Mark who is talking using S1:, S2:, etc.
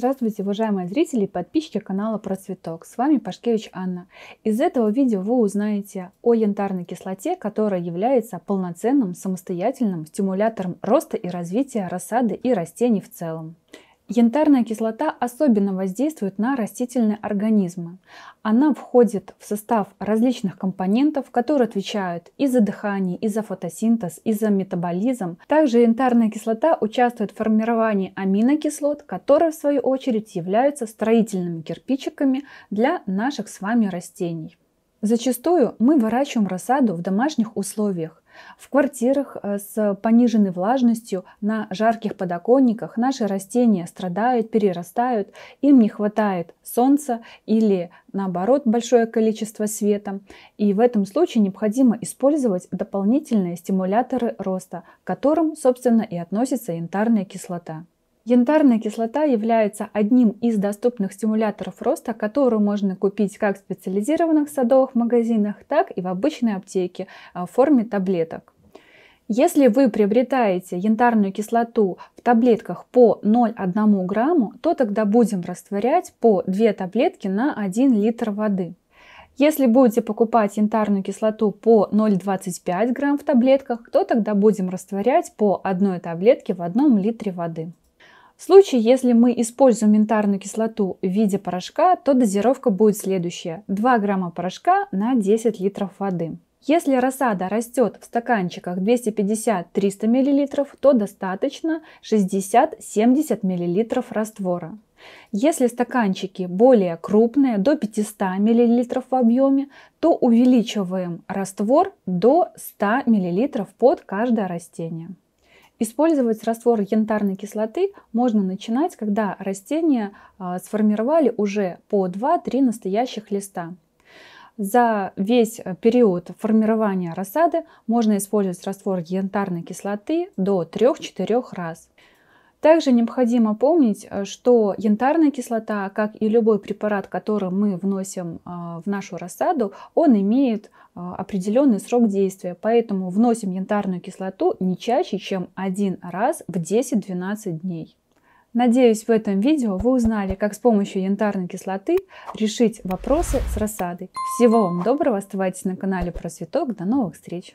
S1: Здравствуйте, уважаемые зрители и подписчики канала Про Цветок. С вами Пашкевич Анна. Из этого видео вы узнаете о янтарной кислоте, которая является полноценным самостоятельным стимулятором роста и развития рассады и растений в целом. Янтарная кислота особенно воздействует на растительные организмы. Она входит в состав различных компонентов, которые отвечают и за дыхание, и за фотосинтез, и за метаболизм. Также янтарная кислота участвует в формировании аминокислот, которые в свою очередь являются строительными кирпичиками для наших с вами растений. Зачастую мы выращиваем рассаду в домашних условиях. В квартирах э, с пониженной влажностью, на жарких подоконниках наши растения страдают, перерастают, им не хватает солнца или наоборот большое количество света. И в этом случае необходимо использовать дополнительные стимуляторы роста, к которым, собственно, и относится янтарная кислота. Янтарная кислота является одним из доступных стимуляторов роста, которую можно купить как в специализированных садовых магазинах, так и в обычной аптеке а, в форме таблеток. Если вы приобретаете янтарную кислоту в таблетках по 0,1 грамму, то тогда будем растворять по 2 таблетки на 1 литр воды. Если будете покупать янтарную кислоту по 0,25 грамм в таблетках, то тогда будем растворять по одной таблетке в 1 литре воды. В случае, если мы используем минтарную кислоту в виде порошка, то дозировка будет следующая. 2 грамма порошка на 10 литров воды. Если рассада растет в стаканчиках 250-300 мл, то достаточно 60-70 мл раствора. Если стаканчики более крупные, до 500 мл в объеме, то увеличиваем раствор до 100 мл под каждое растение. Использовать раствор янтарной кислоты можно начинать, когда растения а, сформировали уже по 2-3 настоящих листа. За весь э, период формирования рассады можно использовать раствор янтарной кислоты до 3-4 раз. Также необходимо помнить, э, что янтарная кислота, как и любой препарат, который мы вносим а, в нашу рассаду, он имеет а, определенный срок действия. Поэтому вносим янтарную кислоту не чаще, чем один раз в 10-12 дней. Надеюсь, в этом видео вы узнали, как с помощью янтарной кислоты решить вопросы с рассадой. Всего вам доброго, оставайтесь на канале Про Цветок, до новых встреч!